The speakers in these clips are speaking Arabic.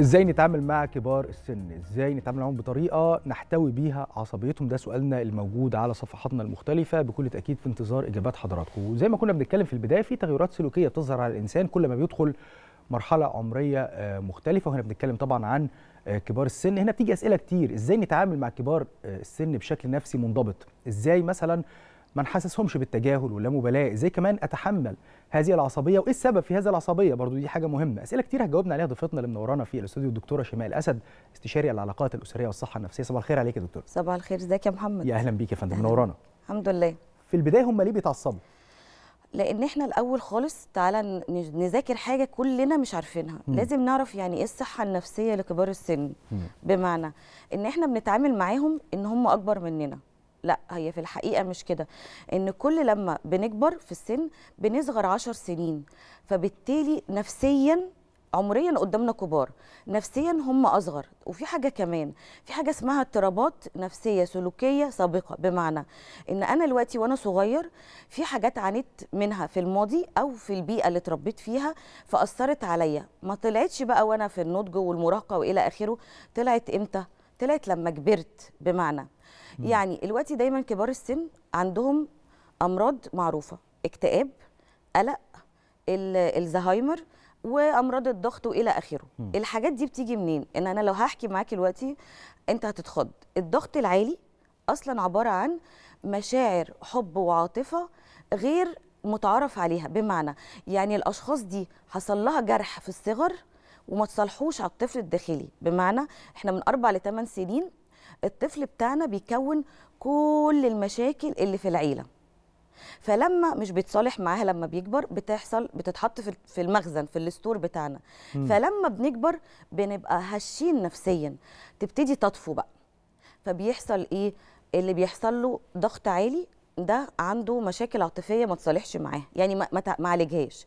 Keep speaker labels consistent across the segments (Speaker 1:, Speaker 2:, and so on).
Speaker 1: ازاي نتعامل مع كبار السن ازاي نتعامل معاهم بطريقه نحتوي بيها عصبيتهم ده سؤالنا الموجود على صفحاتنا المختلفه بكل تاكيد في انتظار اجابات حضراتكم وزي ما كنا بنتكلم في البدايه في تغيرات سلوكيه بتظهر على الانسان كل ما بيدخل مرحله عمريه آه، مختلفه وهنا بنتكلم طبعا عن آه، كبار السن هنا بتيجي اسئله كتير ازاي نتعامل مع كبار آه، السن بشكل نفسي منضبط ازاي مثلا ما نحسسهمش بالتجاهل واللامبالاه ازاي كمان اتحمل هذه العصبيه وايه السبب في هذه العصبيه برضو دي حاجه مهمه اسئله كتير هتجاوبنا عليها ضيفتنا اللي منورانا في الاستوديو الدكتوره شمال اسد استشاري العلاقات الاسريه والصحه النفسيه صباح الخير عليك يا دكتوره صباح الخير ازيك يا محمد يا اهلا بيك يا فندم منورانا الحمد لله في البدايه هم ليه بيتعصبوا لان احنا
Speaker 2: الاول خالص تعالى نذاكر حاجه كلنا مش عارفينها م. لازم نعرف يعني ايه الصحه النفسيه لكبار السن م. بمعنى ان احنا بنتعامل معاهم ان هم اكبر مننا لا هي في الحقيقه مش كده ان كل لما بنكبر في السن بنصغر عشر سنين فبالتالي نفسيا عمريا قدامنا كبار نفسيا هم اصغر وفي حاجه كمان في حاجه اسمها اضطرابات نفسيه سلوكيه سابقه بمعنى ان انا دلوقتي وانا صغير في حاجات عانيت منها في الماضي او في البيئه اللي اتربيت فيها فاثرت عليا ما طلعتش بقى وانا في النضج والمراهقه والى اخره طلعت امتى طلعت لما كبرت بمعنى م. يعني الوقتي دايما كبار السن عندهم امراض معروفه اكتئاب قلق الزهايمر وامراض الضغط والى اخره م. الحاجات دي بتيجي منين ان انا لو هحكي معاك دلوقتي انت هتتخض الضغط العالي اصلا عباره عن مشاعر حب وعاطفه غير متعارف عليها بمعنى يعني الاشخاص دي حصل لها جرح في الصغر وما تصالحوش على الطفل الداخلي بمعنى احنا من اربع لثمان سنين الطفل بتاعنا بيكون كل المشاكل اللي في العيله فلما مش بيتصالح معاها لما بيكبر بتحصل بتتحط في المخزن في الستور بتاعنا م. فلما بنكبر بنبقى هشين نفسيا تبتدي تطفو بقى فبيحصل ايه اللي بيحصل له ضغط عالي ده عنده مشاكل عاطفيه ما تصالحش معاها يعني ما, ما عالجهاش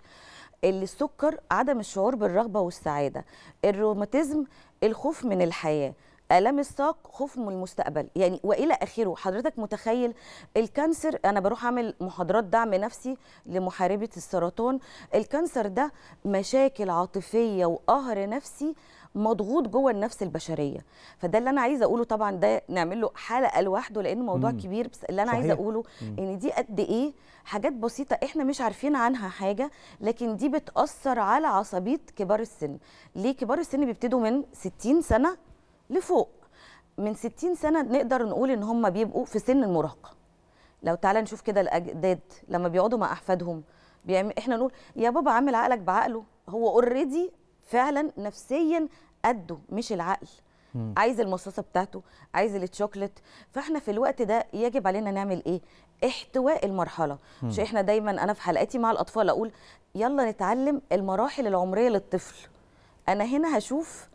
Speaker 2: السكر عدم الشعور بالرغبه والسعاده الروماتيزم الخوف من الحياه الام الساق خوف من المستقبل يعني والى اخره حضرتك متخيل الكانسر انا بروح اعمل محاضرات دعم نفسي لمحاربه السرطان الكانسر ده مشاكل عاطفيه وقهر نفسي مضغوط جوه النفس البشريه فده اللي انا عايزه اقوله طبعا ده نعمل له حلقه لوحده لان موضوع مم. كبير بس اللي انا صحيح. عايزه اقوله مم. ان دي قد ايه حاجات بسيطه احنا مش عارفين عنها حاجه لكن دي بتاثر على عصبيه كبار السن ليه كبار السن بيبتدوا من 60 سنه لفوق من 60 سنه نقدر نقول ان هم بيبقوا في سن المراهقه لو تعالى نشوف كده الاجداد لما بيقعدوا مع احفادهم بيعمل احنا نقول يا بابا عامل عقلك بعقله هو اوريدي فعلا نفسيا قده مش العقل عايز المصاصه بتاعته عايز التشوكلت فاحنا في الوقت ده يجب علينا نعمل ايه احتواء المرحله مش احنا دايما انا في حلقاتي مع الاطفال اقول يلا نتعلم المراحل العمريه للطفل انا هنا هشوف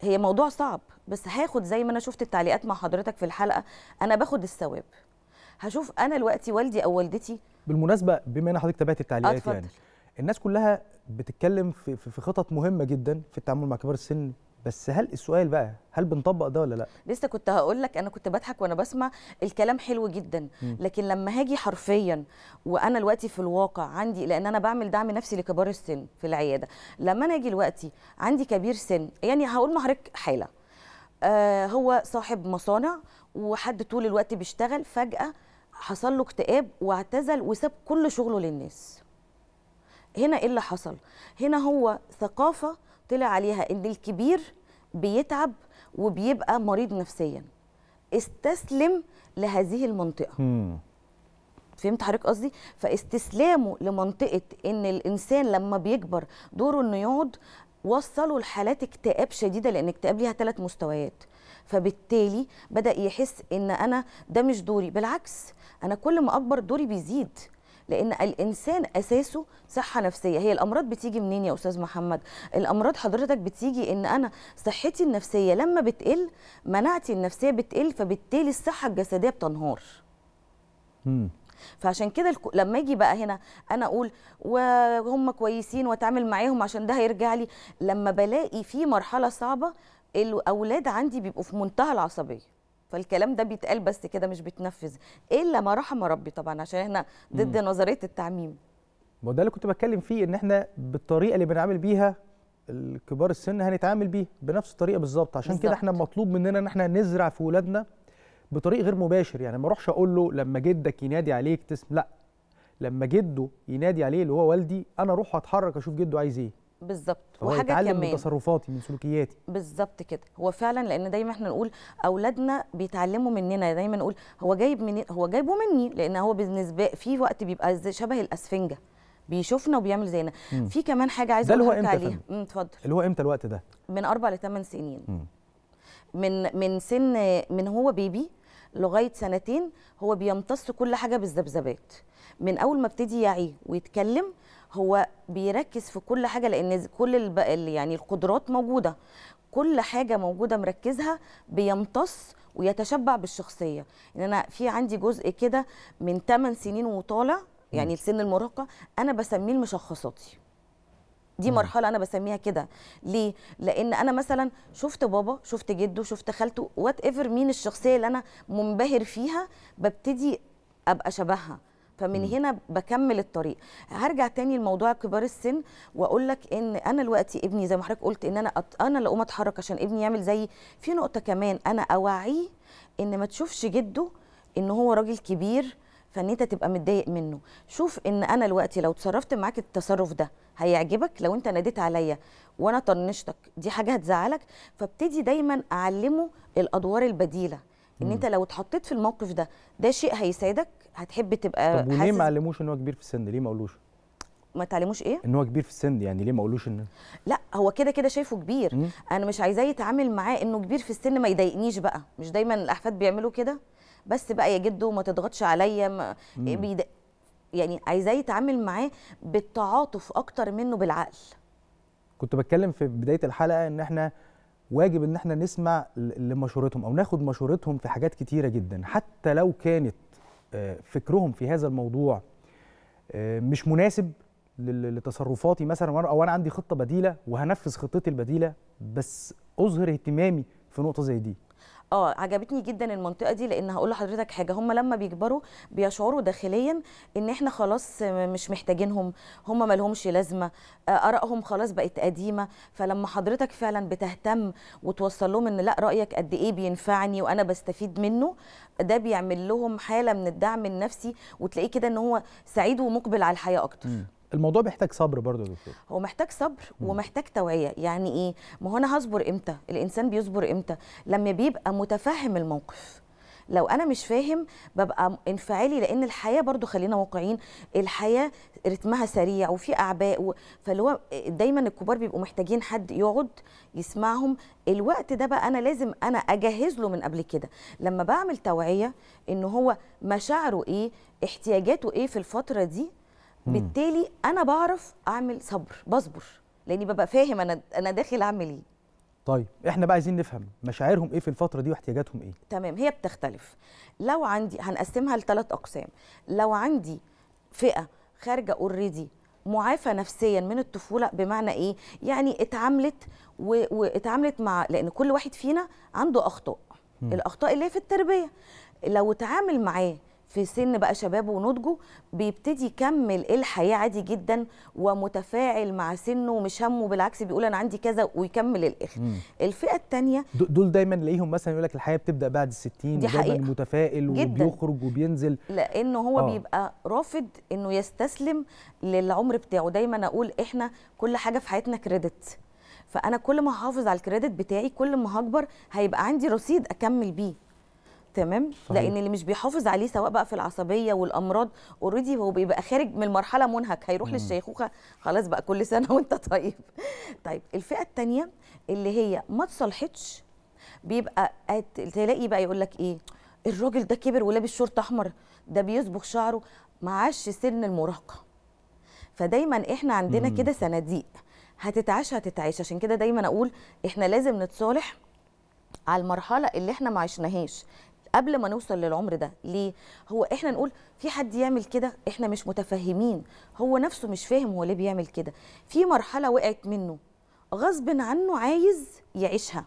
Speaker 2: هي موضوع صعب بس هاخد زي ما انا شفت التعليقات مع حضرتك في الحلقه انا باخد الثواب هشوف انا دلوقتي والدي او والدتي
Speaker 1: بالمناسبه بما ان حضرتك تابعت التعليقات أتفضل. يعني الناس كلها بتتكلم في, في خطط مهمه جدا في التعامل مع كبار السن بس هل السؤال بقى هل بنطبق ده ولا لا
Speaker 2: لسه كنت هقول لك انا كنت بضحك وانا بسمع الكلام حلو جدا م. لكن لما هاجي حرفيا وانا دلوقتي في الواقع عندي لان انا بعمل دعم نفسي لكبار السن في العياده لما انا اجي دلوقتي عندي كبير سن يعني هقول لحضرتك حاله آه هو صاحب مصانع وحد طول الوقت بيشتغل فجاه حصل له اكتئاب واعتزل وساب كل شغله للناس هنا ايه اللي حصل هنا هو ثقافه طلع عليها ان الكبير بيتعب وبيبقى مريض نفسيا استسلم لهذه المنطقه مم. فهمت حضرتك قصدي فاستسلامه لمنطقه ان الانسان لما بيكبر دوره انه يقعد وصلوا لحالات اكتئاب شديده لان اكتئاب ليها ثلاث مستويات فبالتالي بدا يحس ان انا ده مش دوري بالعكس انا كل ما اكبر دوري بيزيد لان الانسان اساسه صحه نفسيه هي الامراض بتيجي منين يا استاذ محمد الامراض حضرتك بتيجي ان انا صحتي النفسيه لما بتقل مناعتي النفسيه بتقل فبالتالي الصحه الجسديه بتنهار فعشان كده لما اجي بقى هنا انا اقول وهم كويسين واتعامل معاهم عشان ده هيرجع لي لما بلاقي في مرحله صعبه الاولاد عندي بيبقوا في منتهى العصبيه فالكلام ده بيتقال بس كده مش بيتنفذ إيه الا ما رحم ربي طبعا عشان احنا ضد مم. نظريه التعميم
Speaker 1: ما ده اللي كنت بتكلم فيه ان احنا بالطريقه اللي بنعامل بيها الكبار السن هنتعامل بيه بنفس الطريقه بالظبط عشان كده احنا مطلوب مننا ان احنا نزرع في ولادنا بطريق غير مباشر يعني ما اروحش اقول له لما جدك ينادي عليك تسم لا لما جده ينادي عليه اللي هو والدي انا اروح اتحرك اشوف جده عايز ايه
Speaker 2: بالظبط وحاجه يتعلم كمان من
Speaker 1: تصرفاتي من سلوكياتي
Speaker 2: بالظبط كده هو فعلا لان دايما احنا نقول اولادنا بيتعلموا مننا دايما نقول هو جايب من هو جايبه مني لان هو بالنسبه في وقت بيبقى شبه الاسفنجه بيشوفنا وبيعمل زينا في كمان حاجه عايزه اقول لك عليها اتفضل
Speaker 1: اللي هو امتى الوقت ده
Speaker 2: من اربع لثمان سنين مم. من من سن من هو بيبي لغايه سنتين هو بيمتص كل حاجه بالذبذبات من اول ما ابتدي يعي ويتكلم هو بيركز في كل حاجه لان كل يعني القدرات موجوده كل حاجه موجوده مركزها بيمتص ويتشبع بالشخصيه ان يعني انا في عندي جزء كده من 8 سنين وطالع يعني سن المراهقه انا بسميه المشخصاتي دي مرحلة أنا بسميها كده ليه؟ لأن أنا مثلا شفت بابا شفت جده شفت خالته وات ايفر مين الشخصية اللي أنا منبهر فيها ببتدي أبقى شبهها فمن هنا بكمل الطريق هرجع تاني لموضوع كبار السن واقول لك ان انا دلوقتي ابني زي ما حضرتك قلت ان انا أط... انا اللي اقوم اتحرك عشان ابني يعمل زيي في نقطه كمان انا اوعيه ان ما تشوفش جده ان هو راجل كبير فان انت تبقى متضايق منه شوف ان انا دلوقتي لو تصرفت معاك التصرف ده هيعجبك لو انت ناديت عليا وانا طنشتك دي حاجه هتزعلك فابتدي دايما اعلمه الادوار البديله ان انت لو اتحطيت في الموقف ده ده شيء هيساعدك هتحب تبقى طب وليه ما
Speaker 1: علموش ان هو كبير في السن ليه ما قالوش
Speaker 2: ما تعلموش ايه
Speaker 1: ان هو كبير في السن يعني ليه ما قالوش ان
Speaker 2: لا هو كده كده شايفه كبير مم. انا مش عايزاه يتعامل معاه انه كبير في السن ما يضايقنيش بقى مش دايما الاحفاد بيعملوا كده بس بقى يا جدو ما تضغطش عليا إيه، بيد... يعني عايزاه يتعامل معاه بالتعاطف اكتر منه بالعقل
Speaker 1: كنت بتكلم في بدايه الحلقه ان احنا واجب ان احنا نسمع لمشورتهم او ناخد مشورتهم في حاجات كتيره جدا حتى لو كانت آه، فكرهم في هذا الموضوع آه، مش مناسب لتصرفاتي مثلا او انا عندي خطه بديله وهنفذ خطتي البديله بس اظهر اهتمامي في نقطه زي دي
Speaker 2: اه عجبتني جدا المنطقه دي لان هقول لحضرتك حاجه هم لما بيكبروا بيشعروا داخليا ان احنا خلاص مش محتاجينهم هم مالهمش لازمه آه، ارائهم خلاص بقت قديمه فلما حضرتك فعلا بتهتم وتوصل لهم ان لا رايك قد ايه بينفعني وانا بستفيد منه ده بيعمل لهم حاله من الدعم النفسي وتلاقيه كده ان هو سعيد ومقبل على الحياه اكتر
Speaker 1: الموضوع بيحتاج صبر برضه يا دكتور
Speaker 2: هو محتاج صبر ومحتاج توعيه يعني ايه ما هو انا هصبر امتى الانسان بيصبر امتى لما بيبقى متفهم الموقف لو انا مش فاهم ببقى انفعالي لان الحياه برضو خلينا واقعيين الحياه رتمها سريع وفي اعباء و... فاللي هو دايما الكبار بيبقوا محتاجين حد يقعد يسمعهم الوقت ده بقى انا لازم انا اجهز له من قبل كده لما بعمل توعيه ان هو مشاعره ايه احتياجاته ايه في الفتره دي بالتالي انا بعرف اعمل صبر بصبر لاني ببقى فاهم انا انا داخل اعمل ايه
Speaker 1: طيب احنا بقى عايزين نفهم مشاعرهم ايه في الفتره دي واحتياجاتهم ايه
Speaker 2: تمام هي بتختلف لو عندي هنقسمها لثلاث اقسام لو عندي فئه خارجه اوريدي معافى نفسيا من الطفوله بمعنى ايه يعني اتعاملت و... واتعاملت مع لان كل واحد فينا عنده اخطاء م. الاخطاء اللي هي في التربيه لو اتعامل معاه في سن بقى شبابه ونضجه بيبتدي يكمل الحياه عادي جدا ومتفاعل مع سنه ومش همه بالعكس بيقول انا عندي كذا ويكمل الاخر مم. الفئه
Speaker 1: الثانيه دول دايما نلاقيهم مثلا يقول لك الحياه بتبدا بعد الستين دي حقيقة. متفائل وبيخرج وبينزل
Speaker 2: لانه هو آه. بيبقى رافض انه يستسلم للعمر بتاعه دايما اقول احنا كل حاجه في حياتنا كريدت فانا كل ما هحافظ على الكريدت بتاعي كل ما هكبر هيبقى عندي رصيد اكمل بيه تمام لان اللي مش بيحافظ عليه سواء بقى في العصبيه والامراض اوريدي هو بيبقى خارج من المرحله منهك هيروح للشيخوخه خلاص بقى كل سنه وانت طيب طيب الفئه الثانيه اللي هي ما تصلحتش بيبقى تلاقي بقى يقول لك ايه الراجل ده كبر ولابس شورت احمر ده بيصبغ شعره ما عاش سن المراهقه فدايما احنا عندنا كده صناديق هتتعاش هتتعاش عشان كده دايما اقول احنا لازم نتصالح على المرحله اللي احنا ما عشناهاش قبل ما نوصل للعمر ده ليه هو احنا نقول في حد يعمل كده احنا مش متفهمين هو نفسه مش فاهم هو ليه بيعمل كده في مرحله وقعت منه غصب عنه عايز يعيشها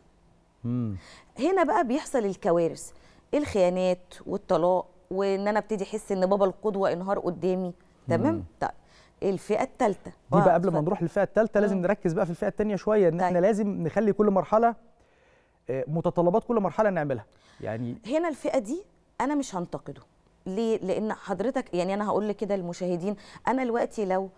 Speaker 2: مم. هنا بقى بيحصل الكوارث الخيانات والطلاق وان انا ابتدي احس ان بابا القدوه انهار قدامي تمام طيب الفئه الثالثه
Speaker 1: دي بقى آه، قبل ما نروح للفئه الثالثه لازم نركز بقى في الفئه الثانيه شويه ان طيب. احنا لازم نخلي كل مرحله آه، متطلبات كل مرحله نعملها يعني هنا الفئه دي انا مش هنتقده
Speaker 2: ليه لان حضرتك يعني انا هقول كده للمشاهدين انا دلوقتي لو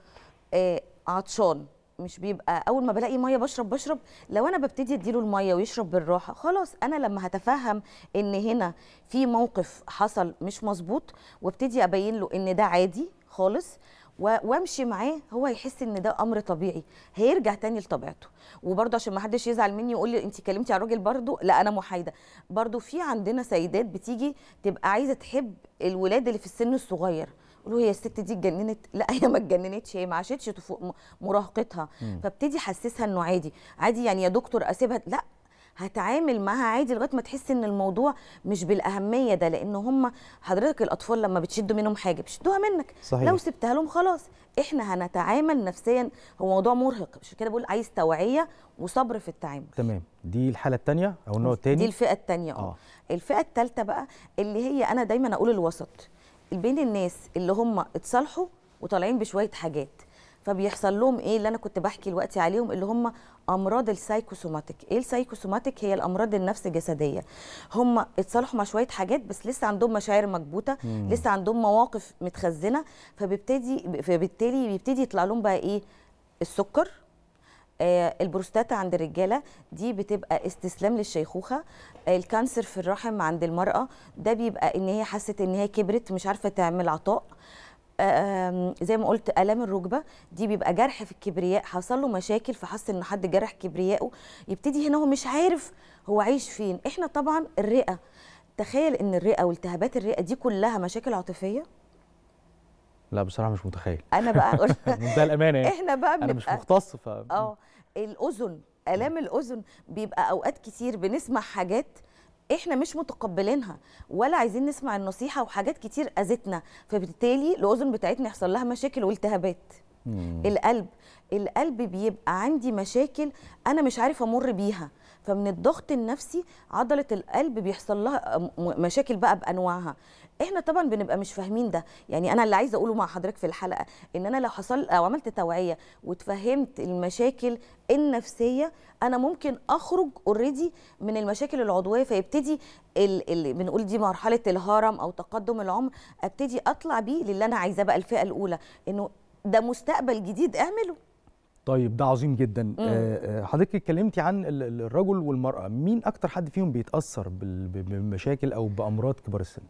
Speaker 2: آه، عطشان مش بيبقى اول ما بلاقي ميه بشرب بشرب لو انا ببتدي اديله الميه ويشرب بالراحه خلاص انا لما هتفهم ان هنا في موقف حصل مش مظبوط وابتدي ابين له ان ده عادي خالص وامشي معاه هو يحس ان ده امر طبيعي هيرجع تاني لطبيعته وبرده عشان ما حدش يزعل مني يقول لي انت كلمتي على الراجل برده لا انا محايده برده في عندنا سيدات بتيجي تبقى عايزه تحب الولاد اللي في السن الصغير قولوا هي الست دي اتجننت لا هي ما اتجننتش هي ما عاشتش مراهقتها فابتدي حسسها انه عادي عادي يعني يا دكتور اسيبها لا هتعامل معها عادي لغايه ما تحس ان الموضوع مش بالاهميه ده لان هم حضرتك الاطفال لما بتشدوا منهم حاجه بيشدوها منك صحيح. لو سبتها لهم خلاص احنا هنتعامل نفسيا هو موضوع مرهق مش كده بقول عايز توعيه وصبر في التعامل
Speaker 1: تمام دي الحاله الثانيه او النوع الثاني دي الفئه
Speaker 2: الثانيه آه. اه الفئه الثالثه بقى اللي هي انا دايما اقول الوسط بين الناس اللي هم اتصالحوا وطالعين بشويه حاجات فبيحصل لهم ايه اللي انا كنت بحكي دلوقتي عليهم اللي هم امراض السايكوسوماتيك ايه السايكوسوماتيك هي الامراض النفس جسديه هم اتصالحوا مع شويه حاجات بس لسه عندهم مشاعر مكبوته مم. لسه عندهم مواقف متخزنه فبيبتدي فبالتالي بيبتدي يطلع لهم بقى ايه السكر آه البروستاتا عند الرجاله دي بتبقى استسلام للشيخوخه آه الكانسر في الرحم عند المراه ده بيبقى ان هي حست ان هي كبرت مش عارفه تعمل عطاء آه آه، زي ما قلت الام الركبه دي بيبقى جرح في الكبرياء حصل له مشاكل فحس ان حد جرح كبرياءه يبتدي هنا هو مش عارف هو عايش فين احنا طبعا الرئه تخيل ان الرئه والتهابات الرئه دي كلها مشاكل عاطفيه
Speaker 1: لا بصراحه مش متخيل انا بقى منتهى الامانه يعني احنا بقى انا مش مختص ف اه
Speaker 2: الاذن الام الاذن بيبقى اوقات كتير بنسمع حاجات احنا مش متقبلينها ولا عايزين نسمع النصيحه وحاجات كتير اذتنا فبالتالي الاذن بتاعتنا يحصل لها مشاكل والتهابات مم. القلب القلب بيبقى عندي مشاكل انا مش عارف امر بيها فمن الضغط النفسي عضله القلب بيحصل لها مشاكل بقى بانواعها احنا طبعا بنبقى مش فاهمين ده يعني انا اللي عايزه اقوله مع حضرتك في الحلقه ان انا لو حصل او عملت توعيه وتفهمت المشاكل النفسيه انا ممكن اخرج اوريدي من المشاكل العضويه فيبتدي اللي بنقول دي مرحله الهرم او تقدم العمر ابتدي اطلع بيه للي انا عايزاه بقى الفئه الاولى انه ده مستقبل جديد اعمله
Speaker 1: طيب ده عظيم جدا آه،, آه حضرتك اتكلمتي عن الرجل والمراه مين اكتر حد فيهم بيتاثر بمشاكل او بامراض كبار السن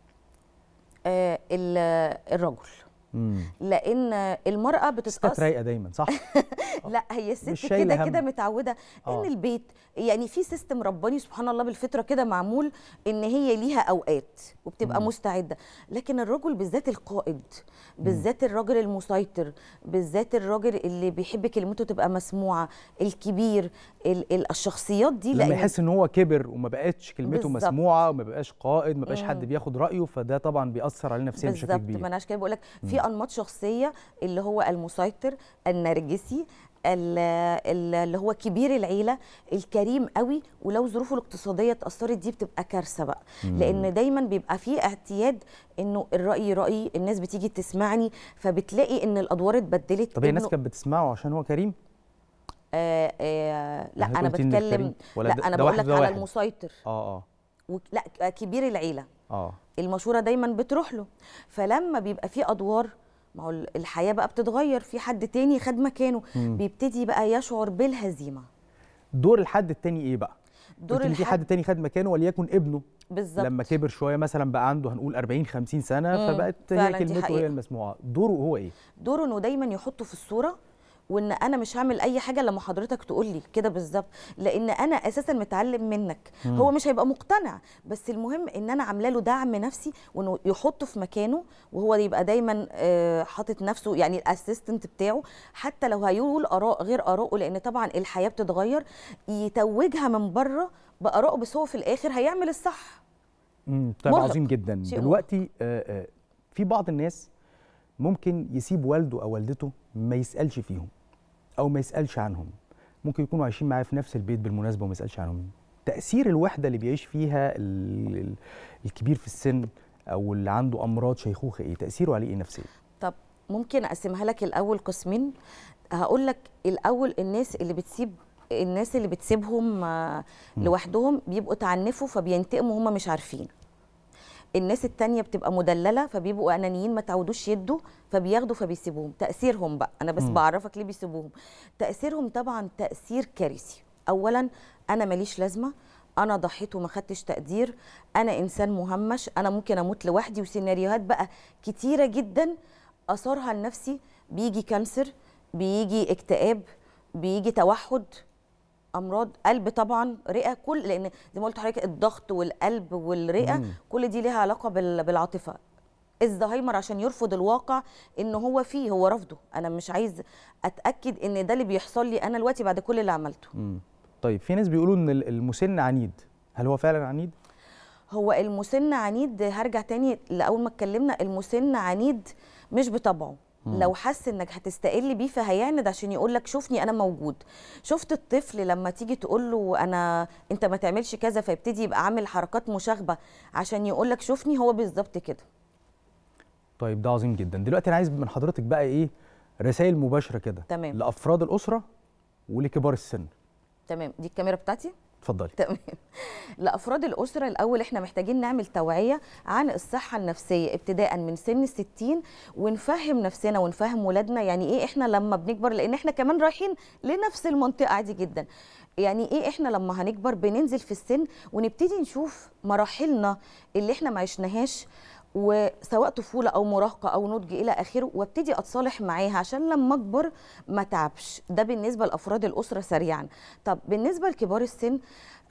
Speaker 2: الرجل لان المراه بتتاثر ست رايقه دايما صح آه. لا هي الست كده كده متعوده آه. ان البيت يعني في سيستم رباني سبحان الله بالفطره كده معمول ان هي ليها اوقات وبتبقى مم. مستعده لكن الرجل بالذات القائد بالذات الراجل المسيطر بالذات الراجل اللي بيحب كلمته تبقى مسموعه الكبير ال ال الشخصيات دي لما يحس
Speaker 1: ان هو كبر وما بقتش كلمته بالزبط. مسموعه وما بقاش قائد ما بقاش حد بياخد رايه فده طبعا بيأثر عليه نفسيا بشكل كبير بالظبط ما انا
Speaker 2: عشان كده بقول لك في انماط شخصيه اللي هو المسيطر النرجسي اللي هو كبير العيله الكريم قوي ولو ظروفه الاقتصاديه اتاثرت دي بتبقى كارثه بقى لان دايما بيبقى فيه اعتياد انه الراي رايي الناس بتيجي تسمعني فبتلاقي ان الادوار اتبدلت طب هي الناس كانت
Speaker 1: بتسمعه عشان هو كريم
Speaker 2: آه آه لا انا بتكلم لا انا بقول لك على واحد. المسيطر اه اه لا كبير العيله اه المشوره دايما بتروح له فلما بيبقى في ادوار ما هو الحياه بقى بتتغير في حد تاني خد مكانه مم. بيبتدي بقى يشعر بالهزيمه
Speaker 1: دور الحد التاني ايه بقى
Speaker 2: دور الحد في حد
Speaker 1: تاني خد مكانه وليكن ابنه بالظبط لما كبر شويه مثلا بقى عنده هنقول 40 50 سنه مم. فبقت هي كلمته هي المسموعه دوره هو ايه
Speaker 2: دوره انه دايما يحطه في الصوره وان انا مش هعمل اي حاجه لما حضرتك تقول لي كده بالظبط لان انا اساسا متعلم منك مم. هو مش هيبقى مقتنع بس المهم ان انا عامله له دعم نفسي وانه يحطه في مكانه وهو يبقى دايما آه، حاطط نفسه يعني الاسيستنت بتاعه حتى لو هيقول اراء غير ارائه لان طبعا الحياه بتتغير يتوجها من بره بارائه بس هو في الاخر هيعمل الصح
Speaker 1: امم طيب عظيم جدا دلوقتي آآ آه، آآ آه، في بعض الناس ممكن يسيب والده او والدته ما يسالش فيهم او ما يسالش عنهم ممكن يكونوا عايشين معاه في نفس البيت بالمناسبه وما يسالش عنهم تاثير الوحده اللي بيعيش فيها الكبير في السن او اللي عنده امراض شيخوخه ايه تاثيره عليه ايه نفسيا
Speaker 2: طب ممكن اقسمها لك الاول قسمين هقول لك الاول الناس اللي بتسيب الناس اللي بتسيبهم آه، لوحدهم بيبقوا تعنفوا فبينتقموا هم مش عارفين الناس التانية بتبقى مدللة فبيبقوا أنانيين ما تعودوش يدوا فبياخدوا فبيسيبوهم تأثيرهم بقى أنا بس م. بعرفك ليه بيسيبوهم تأثيرهم طبعا تأثير كارثي أولا أنا ماليش لازمة انا ضحيت وما خدتش تقدير انا انسان مهمش انا ممكن اموت لوحدي وسيناريوهات بقى كتيره جدا اثارها لنفسي بيجي كانسر بيجي اكتئاب بيجي توحد امراض قلب طبعا رئه كل لان زي ما قلت لحضرتك الضغط والقلب والرئه مم. كل دي ليها علاقه بالعاطفه الزهايمر عشان يرفض الواقع ان هو فيه هو رافضه انا مش عايز اتاكد ان ده اللي بيحصل لي انا دلوقتي بعد كل اللي عملته
Speaker 1: مم. طيب في ناس بيقولوا ان المسن عنيد هل هو فعلا عنيد
Speaker 2: هو المسن عنيد هرجع تاني لاول ما اتكلمنا المسن عنيد مش بطبعه لو حس انك هتستقل بيه فهيعند عشان يقول لك شوفني انا موجود شفت الطفل لما تيجي تقول له انا انت ما تعملش كذا فيبتدي يبقى عامل حركات مشاغبه عشان يقول لك شوفني هو بالظبط كده
Speaker 1: طيب ده عظيم جدا دلوقتي انا عايز من حضرتك بقى ايه رسائل مباشره كده لافراد الاسره ولكبار السن
Speaker 2: تمام دي الكاميرا بتاعتي اتفضلي تمام لافراد الاسره الاول احنا محتاجين نعمل توعيه عن الصحه النفسيه ابتداء من سن ال60 ونفهم نفسنا ونفهم ولادنا يعني ايه احنا لما بنكبر لان احنا كمان رايحين لنفس المنطقه عادي جدا يعني ايه احنا لما هنكبر بننزل في السن ونبتدي نشوف مراحلنا اللي احنا ما عشناهاش وسواء طفوله او مراهقه او نضج الى اخره وابتدي اتصالح معاها عشان لما اكبر ما تعبش ده بالنسبه لافراد الاسره سريعا طب بالنسبه لكبار السن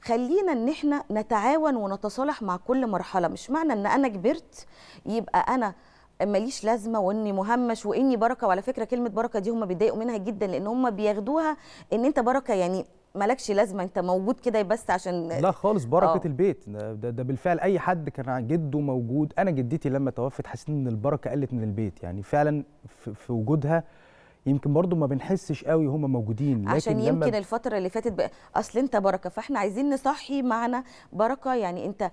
Speaker 2: خلينا ان احنا نتعاون ونتصالح مع كل مرحله مش معنى ان انا كبرت يبقى انا ماليش لازمه واني مهمش واني بركه وعلى فكره كلمه بركه دي هم بيتضايقوا منها جدا لان هم بياخدوها ان انت بركه يعني مالكش لازمه انت موجود كده بس عشان لا
Speaker 1: خالص بركه أوه. البيت ده, ده بالفعل اي حد كان جده موجود انا جدتي لما توفت حسيت ان البركه قلت من البيت يعني فعلا في وجودها يمكن برضو ما بنحسش قوي هم موجودين لكن عشان يمكن لما
Speaker 2: الفتره اللي فاتت بقى اصل انت بركه فاحنا عايزين نصحي معنا بركه يعني انت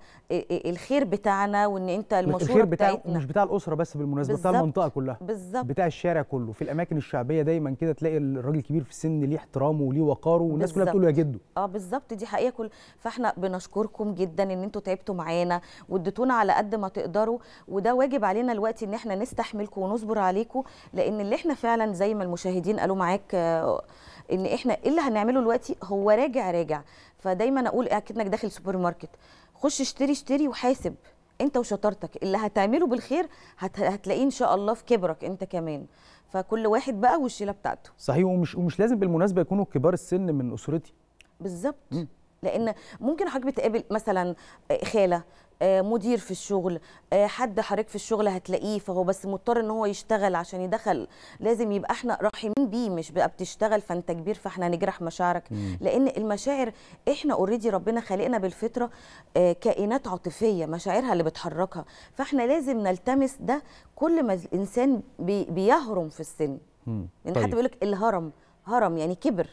Speaker 2: الخير بتاعنا وان انت المشهور الخير بتاع
Speaker 1: بتاعتنا مش بتاع الاسره بس بالمناسبه بتاع المنطقه كلها بالظبط بتاع الشارع كله في الاماكن الشعبيه دايما كده تلاقي الراجل الكبير في السن ليه احترامه وليه وقاره والناس كلها بتقول له يا جدو
Speaker 2: اه بالظبط دي حقيقه كل فاحنا بنشكركم جدا ان انتوا تعبتوا معانا واديتونا على قد ما تقدروا وده واجب علينا الوقت ان احنا نستحملكم ونصبر عليكم لان اللي احنا فعلا زي ما من المشاهدين قالوا معاك آه، ان احنا ايه اللي هنعمله دلوقتي هو راجع راجع فدايما اقول إيه، اكنك داخل سوبر ماركت خش اشتري اشتري وحاسب انت وشطارتك اللي هتعمله بالخير هت... هتلاقيه ان شاء الله في كبرك انت كمان فكل واحد بقى والشيله بتاعته
Speaker 1: صحيح ومش ومش لازم بالمناسبه يكونوا كبار السن من اسرتي
Speaker 2: بالظبط لان ممكن حضرتك بتقابل مثلا آه، خاله آه، مدير في الشغل آه، حد حضرتك في الشغل هتلاقيه فهو بس مضطر ان هو يشتغل عشان يدخل لازم يبقى احنا راحمين بيه مش بقى بتشتغل فانت كبير فاحنا نجرح مشاعرك مم. لان المشاعر احنا اوريدي ربنا خلقنا بالفطره كائنات عاطفيه مشاعرها اللي بتحركها فاحنا لازم نلتمس ده كل ما الانسان بيهرم في السن يعني طيب. حتى بيقول لك الهرم هرم يعني كبر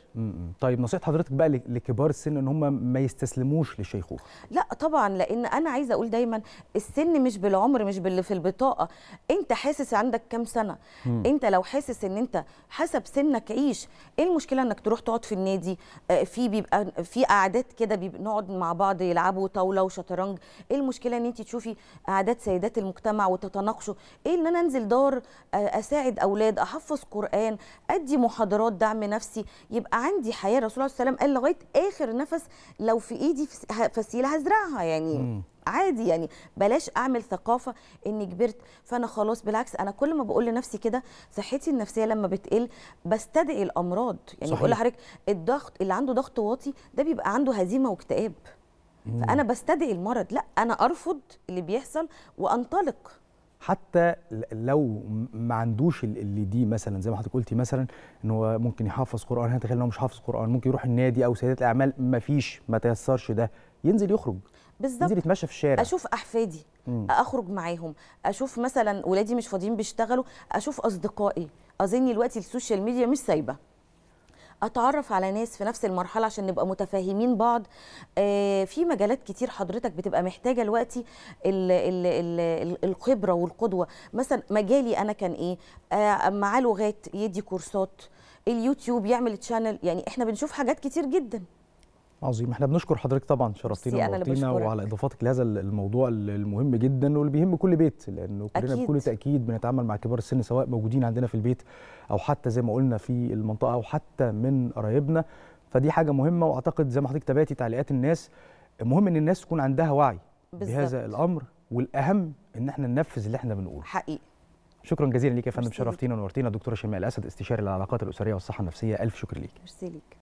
Speaker 1: طيب نصيحه حضرتك بقى لكبار السن ان هم ما يستسلموش للشيخوخه
Speaker 2: لا طبعا لان انا عايزه اقول دايما السن مش بالعمر مش باللي في البطاقه انت حاسس عندك كام سنه مم. انت لو حاسس ان انت حسب سنك عيش ايه المشكله انك تروح تقعد في النادي آه، في بيبقى في قعدات كده بنقعد مع بعض يلعبوا طاوله وشطرنج ايه المشكله ان انت تشوفي قعدات سيدات المجتمع وتتناقشوا ايه ان انا انزل دار آه، اساعد اولاد احفظ قران ادي محاضرات دعم اهتمام نفسي يبقى عندي حياه الرسول عليه وسلم قال لغايه اخر نفس لو في ايدي فسيله هزرعها يعني م. عادي يعني بلاش اعمل ثقافه اني كبرت فانا خلاص بالعكس انا كل ما بقول لنفسي كده صحتي النفسيه لما بتقل بستدعي الامراض يعني بقول لحضرتك الضغط اللي عنده ضغط واطي ده بيبقى عنده هزيمه واكتئاب فانا بستدعي المرض لا انا ارفض اللي بيحصل وانطلق
Speaker 1: حتى لو ما عندوش اللي دي مثلا زي ما حضرتك قلتي مثلا ان هو ممكن يحفظ قران هنا تخيل ان هو مش حافظ قران ممكن يروح النادي او سيدات الاعمال ما فيش ما تيسرش ده ينزل يخرج بالظبط ينزل يتمشى في الشارع اشوف احفادي مم. اخرج
Speaker 2: معاهم اشوف مثلا ولادي مش فاضيين بيشتغلوا اشوف اصدقائي اظن دلوقتي السوشيال ميديا مش سايبه اتعرف على ناس في نفس المرحله عشان نبقى متفاهمين بعض آه، في مجالات كتير حضرتك بتبقى محتاجه دلوقتي الخبره والقدوه مثلا مجالي انا كان ايه معاه لغات يدي كورسات اليوتيوب يعمل تشانل يعني احنا بنشوف حاجات كتير جدا
Speaker 1: عظيم احنا بنشكر حضرتك طبعا شرفتينا ونورتينا وعلى اضافاتك لهذا الموضوع المهم جدا واللي بيهم كل بيت لانه كلنا أكيد. بكل تاكيد بنتعامل مع كبار السن سواء موجودين عندنا في البيت او حتى زي ما قلنا في المنطقه او حتى من قرايبنا فدي حاجه مهمه واعتقد زي ما حضرتك تابعتي تعليقات الناس مهم ان الناس تكون عندها وعي بالزبط. بهذا الامر والاهم ان احنا ننفذ اللي احنا بنقوله حقيقي شكرا جزيلا ليك يا فندم شرفتينا ونورتينا دكتوره شيماء الاسد استشاري العلاقات الاسريه والصحه النفسيه الف شكر ليك
Speaker 2: ميرسي ليك